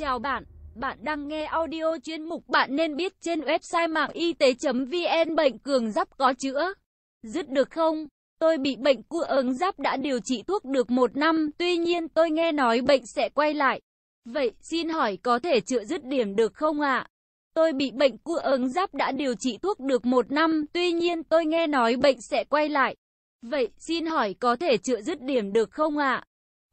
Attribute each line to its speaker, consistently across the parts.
Speaker 1: Chào bạn, bạn đang nghe audio chuyên mục bạn nên biết trên website mạng y tế.vn bệnh cường giáp có chữa. Dứt được không? Tôi bị bệnh cua ứng giáp đã điều trị thuốc được một năm, tuy nhiên tôi nghe nói bệnh sẽ quay lại. Vậy, xin hỏi có thể chữa dứt điểm được không ạ? Tôi bị bệnh cua ứng giáp đã điều trị thuốc được một năm, tuy nhiên tôi nghe nói bệnh sẽ quay lại. Vậy, xin hỏi có thể chữa dứt điểm được không ạ?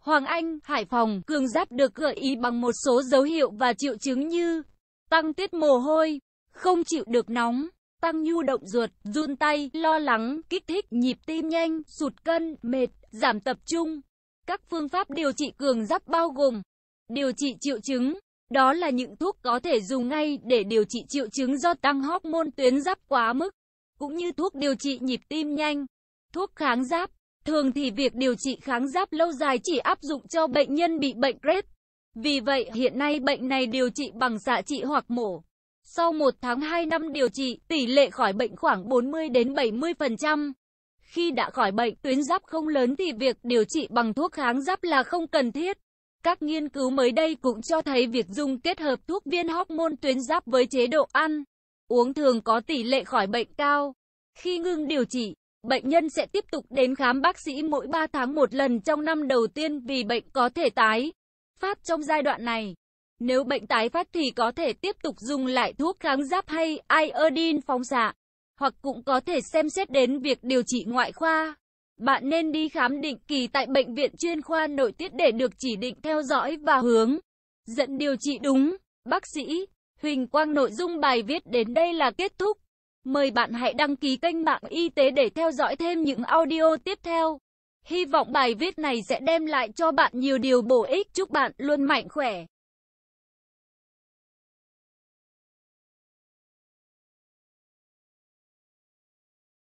Speaker 1: Hoàng Anh, Hải Phòng, cường giáp được gợi ý bằng một số dấu hiệu và triệu chứng như tăng tiết mồ hôi, không chịu được nóng, tăng nhu động ruột, run tay, lo lắng, kích thích, nhịp tim nhanh, sụt cân, mệt, giảm tập trung. Các phương pháp điều trị cường giáp bao gồm điều trị triệu chứng, đó là những thuốc có thể dùng ngay để điều trị triệu chứng do tăng hormone tuyến giáp quá mức, cũng như thuốc điều trị nhịp tim nhanh, thuốc kháng giáp, Thường thì việc điều trị kháng giáp lâu dài chỉ áp dụng cho bệnh nhân bị bệnh rết. Vì vậy hiện nay bệnh này điều trị bằng xạ trị hoặc mổ. Sau 1 tháng 2 năm điều trị, tỷ lệ khỏi bệnh khoảng 40 đến 70%. Khi đã khỏi bệnh tuyến giáp không lớn thì việc điều trị bằng thuốc kháng giáp là không cần thiết. Các nghiên cứu mới đây cũng cho thấy việc dùng kết hợp thuốc viên hormone tuyến giáp với chế độ ăn, uống thường có tỷ lệ khỏi bệnh cao. Khi ngưng điều trị, bệnh nhân sẽ tiếp tục đến khám bác sĩ mỗi 3 tháng một lần trong năm đầu tiên vì bệnh có thể tái phát trong giai đoạn này. Nếu bệnh tái phát thì có thể tiếp tục dùng lại thuốc kháng giáp hay iodine phóng xạ, hoặc cũng có thể xem xét đến việc điều trị ngoại khoa. Bạn nên đi khám định kỳ tại bệnh viện chuyên khoa nội tiết để được chỉ định theo dõi và hướng dẫn điều trị đúng. Bác sĩ Huỳnh Quang nội dung bài viết đến đây là kết thúc. Mời bạn hãy đăng ký kênh mạng y tế để theo dõi thêm những audio tiếp theo. Hy vọng bài viết này sẽ đem lại cho bạn nhiều điều bổ ích. Chúc bạn luôn mạnh khỏe.